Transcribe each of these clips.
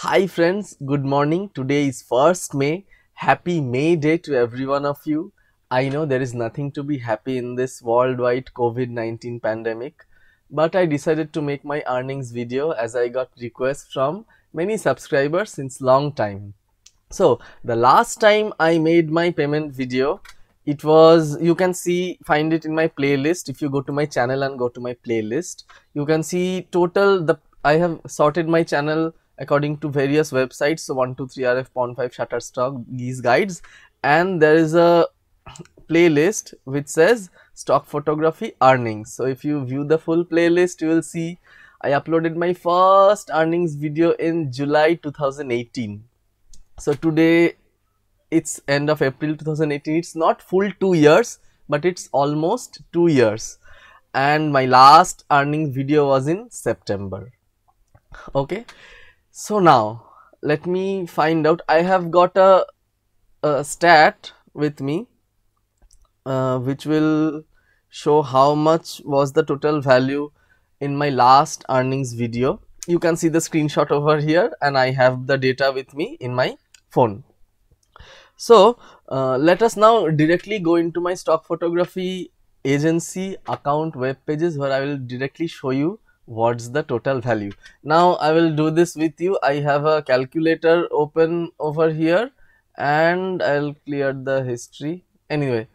Hi friends, good morning. Today is 1st May. Happy May Day to every one of you. I know there is nothing to be happy in this worldwide COVID-19 pandemic, but I decided to make my earnings video as I got requests from many subscribers since long time. So the last time I made my payment video, it was you can see find it in my playlist if you go to my channel and go to my playlist you can see total the i have sorted my channel according to various websites so 123rf pon 5 shutterstock these guides and there is a playlist which says stock photography earnings so if you view the full playlist you will see i uploaded my first earnings video in july 2018 so today it's end of april 2018 it's not full two years but it's almost two years and my last earnings video was in september okay so now let me find out. I have got a, a stat with me uh, which will show how much was the total value in my last earnings video. You can see the screenshot over here and I have the data with me in my phone. So uh, let us now directly go into my stock photography agency account web pages where I will directly show you what's the total value now i will do this with you i have a calculator open over here and i'll clear the history anyway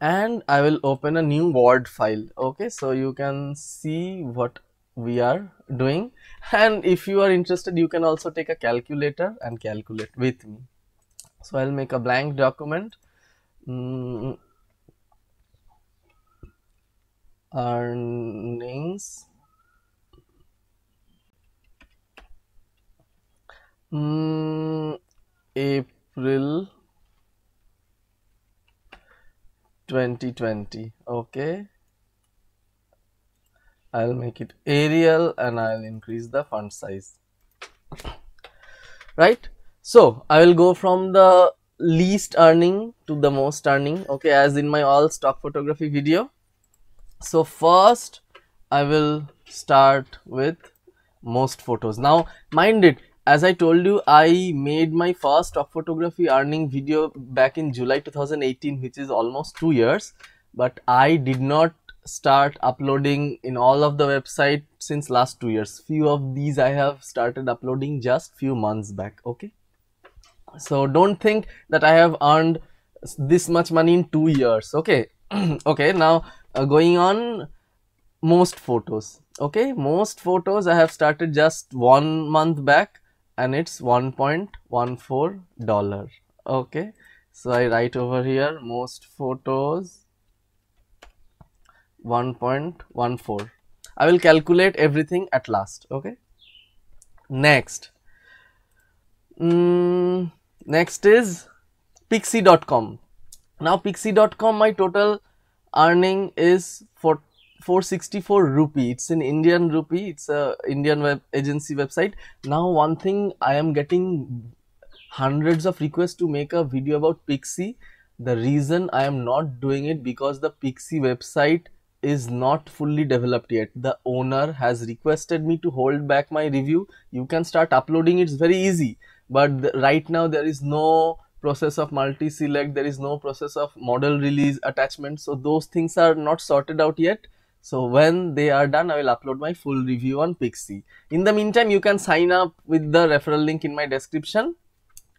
and i will open a new word file okay so you can see what we are doing and if you are interested you can also take a calculator and calculate with me so i'll make a blank document mm, earnings mm, April 2020 okay I'll make it Arial and I'll increase the font size right so I will go from the least earning to the most earning okay as in my all stock photography video so, first I will start with most photos. Now, mind it, as I told you, I made my first stock photography earning video back in July 2018, which is almost two years, but I did not start uploading in all of the website since last two years few of these i have started uploading just few months back okay so don't think that i have earned this much money in two years okay okay now uh, going on most photos okay most photos i have started just one month back and it's 1.14 dollar okay so i write over here most photos 1.14 i will calculate everything at last okay next mm, next is pixie.com now pixie.com my total earning is for 464 rupee it's an indian rupee it's a indian web agency website now one thing i am getting hundreds of requests to make a video about pixie the reason i am not doing it because the pixie website is not fully developed yet the owner has requested me to hold back my review you can start uploading it's very easy but the, right now there is no process of multi-select, there is no process of model release attachment. So those things are not sorted out yet. So when they are done, I will upload my full review on Pixie. In the meantime, you can sign up with the referral link in my description.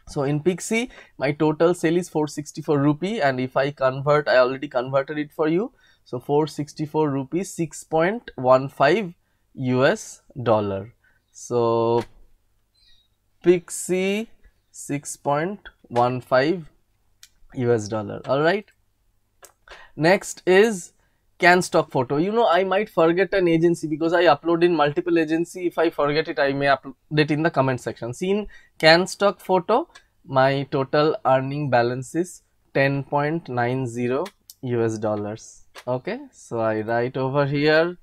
So in Pixie, my total sale is 464 rupee and if I convert, I already converted it for you. So 464 rupees, 6.15 US dollar. So Pixie 6. 15 US dollar. Alright. Next is can stock photo. You know, I might forget an agency because I upload in multiple agency. If I forget it, I may upload it in the comment section. See in can stock photo, my total earning balance is 10.90 US dollars. Okay. So I write over here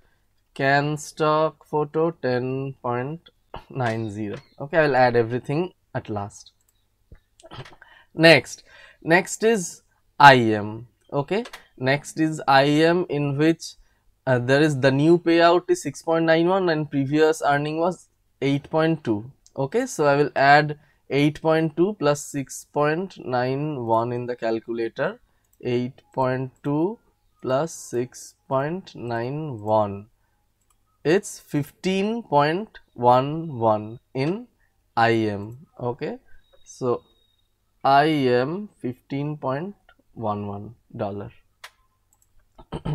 can stock photo 10.90. Okay. I will add everything at last next next is im okay next is im in which uh, there is the new payout is 6.91 and previous earning was 8.2 okay so i will add 8.2 plus 6.91 in the calculator 8.2 plus 6.91 it's 15.11 in im okay so I am 15.11 dollar.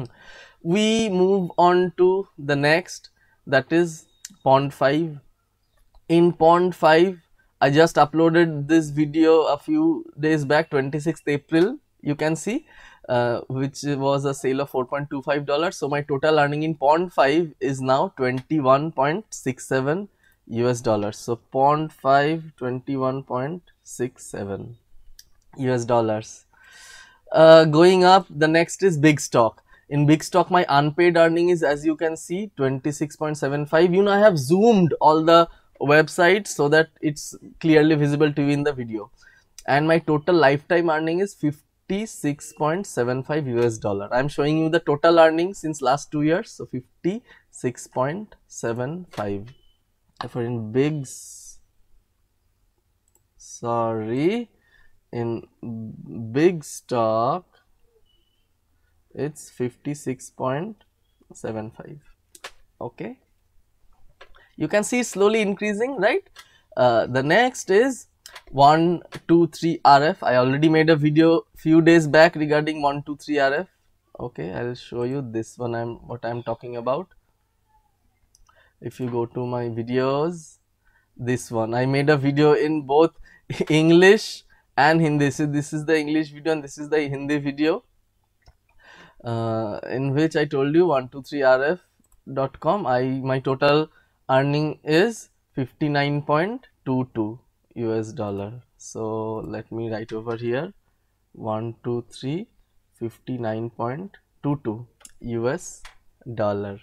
we move on to the next that is pond 5 in pond 5 i just uploaded this video a few days back 26th april you can see uh, which was a sale of 4.25 dollars so my total earning in pond 5 is now 21.67 us dollars so pond 5 21.67 US dollars. Uh, going up, the next is big stock. In big stock, my unpaid earning is as you can see 26.75. You know, I have zoomed all the websites so that it's clearly visible to you in the video. And my total lifetime earning is 56.75 US dollar. I'm showing you the total earning since last two years. So 56.75 for in bigs. Sorry, in big stock it's 56.75 okay you can see slowly increasing right uh, the next is 123 RF I already made a video few days back regarding 123 RF okay I will show you this one I'm what I'm talking about if you go to my videos this one I made a video in both English and Hindi. So this is the English video and this is the Hindi video uh, in which I told you 123rf.com. I my total earning is 59.22 US dollar. So let me write over here 123 59.22 US dollar.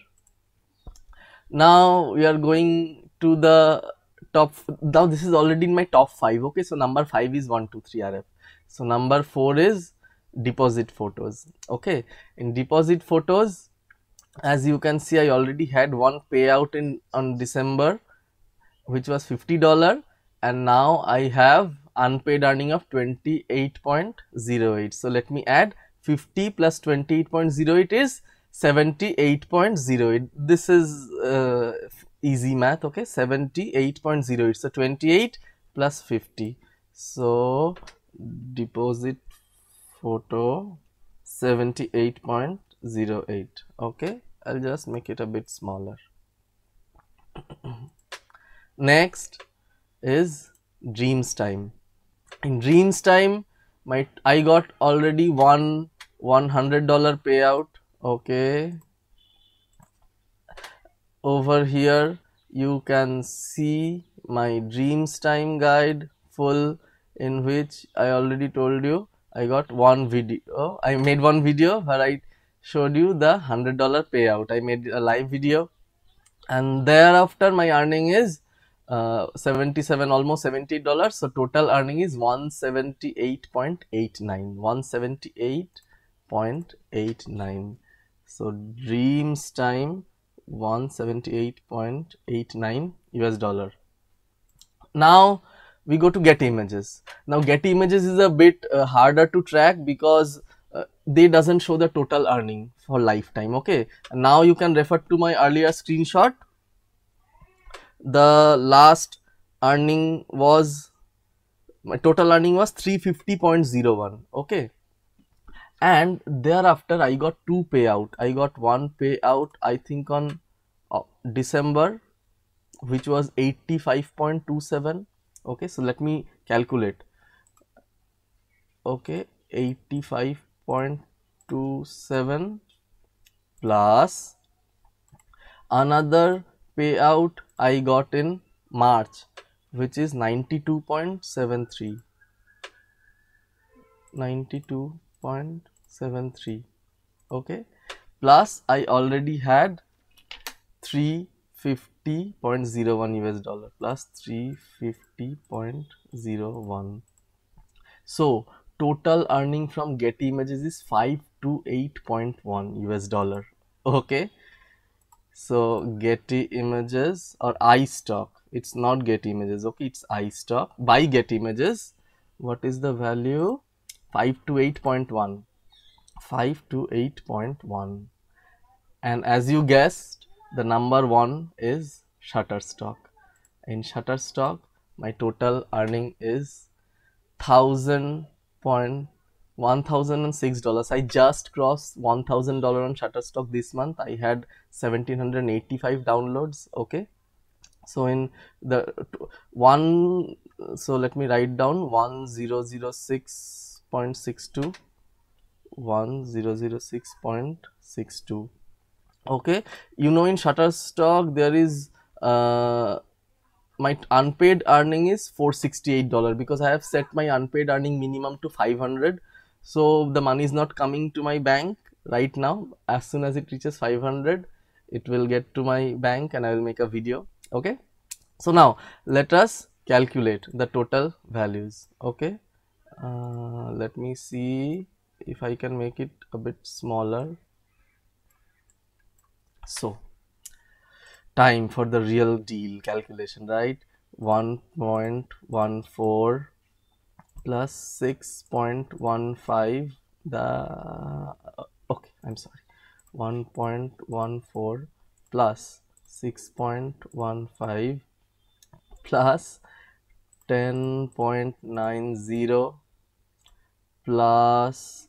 Now we are going to the top now this is already in my top five okay so number five is 123 rf so number four is deposit photos okay in deposit photos as you can see i already had one payout in on december which was 50 dollar and now i have unpaid earning of 28.08 so let me add 50 plus 28.08 is 78.08 this is uh, easy math okay 78.0 it's a 28 plus 50 so deposit photo 78.08 okay i'll just make it a bit smaller next is dreams time in dreams time my i got already one 100 dollar payout okay over here you can see my dreams time guide full in which I already told you I got one video I made one video where I showed you the hundred dollar payout I made a live video and thereafter my earning is uh, 77 almost 70 dollars so total earning is 178.89 178.89 so dreams time 178.89 US dollar. Now we go to get images. Now get images is a bit uh, harder to track because uh, they doesn't show the total earning for lifetime. Okay. Now you can refer to my earlier screenshot. The last earning was my total earning was 350.01. Okay and thereafter I got two payout. I got one payout I think on uh, December which was 85.27 okay so let me calculate okay 85.27 plus another payout I got in March which is 92.73 92 point 7 3 okay plus I already had 350.01 US dollar plus 350.01 so total earning from Getty images is 5 to 8.1 US dollar okay so Getty images or iStock it's not Getty images okay it's iStock by Getty images what is the value 5 to 8.1 5 to 8.1 and as you guessed the number 1 is Shutterstock. In Shutterstock my total earning is thousand point one thousand and six dollars. I just crossed one thousand dollar on Shutterstock this month. I had seventeen hundred eighty five downloads. Okay, so in the one, so let me write down one zero zero six point six two 1006.62 okay you know in shutterstock there is uh, my unpaid earning is 468 dollar because i have set my unpaid earning minimum to 500 so the money is not coming to my bank right now as soon as it reaches 500 it will get to my bank and i will make a video okay so now let us calculate the total values okay uh, let me see if I can make it a bit smaller so time for the real deal calculation right 1.14 plus 6.15 the uh, okay I'm sorry 1.14 plus 6.15 plus 10.90 plus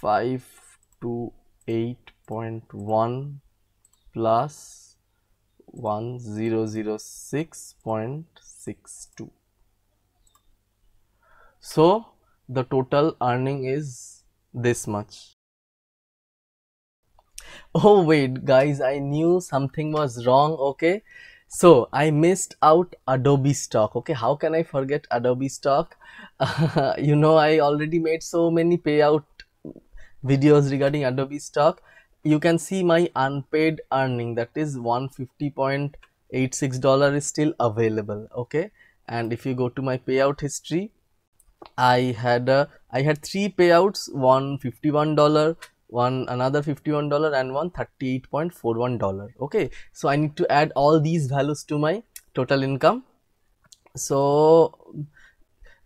5 to 8.1 plus 1006.62. So, the total earning is this much. Oh wait guys, I knew something was wrong, okay. So I missed out Adobe stock, okay. How can I forget Adobe stock? you know, I already made so many payout videos regarding Adobe stock, you can see my unpaid earning that is 150.86 dollar is still available. Okay. And if you go to my payout history, I had a uh, I I had three payouts, one fifty-one dollar, one another fifty-one dollar, and one thirty-eight point four one dollar. Okay, so I need to add all these values to my total income. So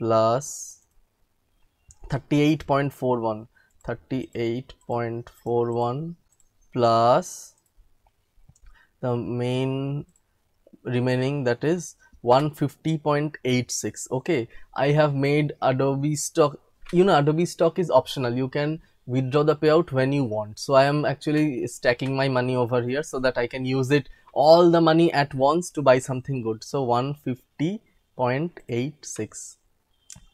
plus 38.41 38.41 plus the main remaining that is 150.86 okay i have made adobe stock you know adobe stock is optional you can withdraw the payout when you want so i am actually stacking my money over here so that i can use it all the money at once to buy something good so 150.86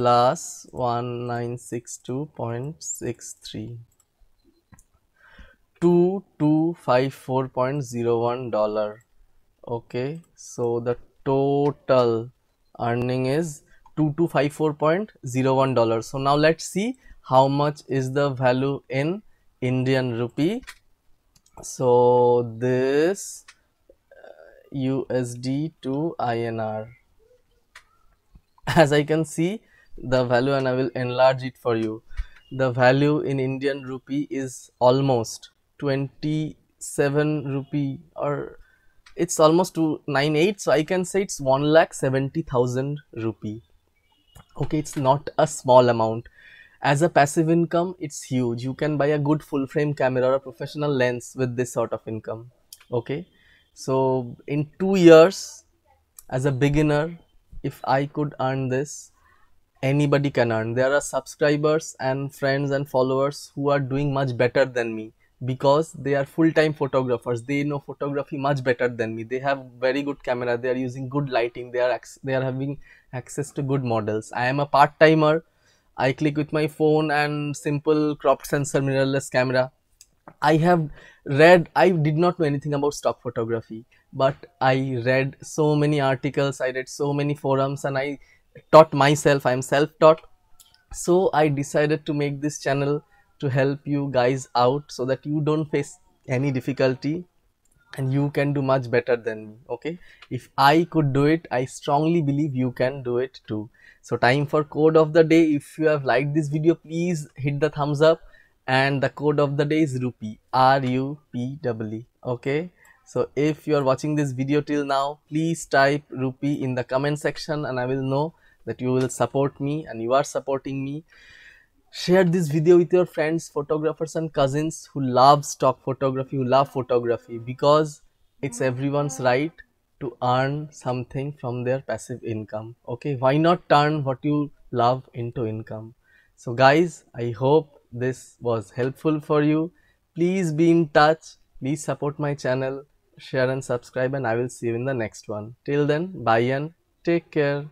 plus 1962.63 2254.01 dollar okay so the total earning is 2254.01 dollar so now let's see how much is the value in indian rupee so this usd uh, to inr as i can see the value and I will enlarge it for you. The value in Indian rupee is almost 27 rupee or it's almost to 98 so I can say it's 1 lakh 70,000 rupee. Okay, it's not a small amount. As a passive income, it's huge. You can buy a good full frame camera or a professional lens with this sort of income. Okay, so in two years, as a beginner, if I could earn this, anybody can earn there are subscribers and friends and followers who are doing much better than me because they are full-time photographers they know photography much better than me they have very good camera they are using good lighting they are they are having access to good models i am a part-timer i click with my phone and simple cropped sensor mirrorless camera i have read i did not know anything about stock photography but i read so many articles i read so many forums and i taught myself i'm self-taught so i decided to make this channel to help you guys out so that you don't face any difficulty and you can do much better than me okay if i could do it i strongly believe you can do it too so time for code of the day if you have liked this video please hit the thumbs up and the code of the day is rupee r u p w -E, okay so if you are watching this video till now, please type rupee in the comment section and I will know that you will support me and you are supporting me. Share this video with your friends, photographers and cousins who love stock photography, who love photography because it's mm-hmm. everyone's right to earn something from their passive income. Okay, why not turn what you love into income? So guys, I hope this was helpful for you. Please be in touch. Please support my channel share and subscribe and I will see you in the next one. Till then, bye and take care.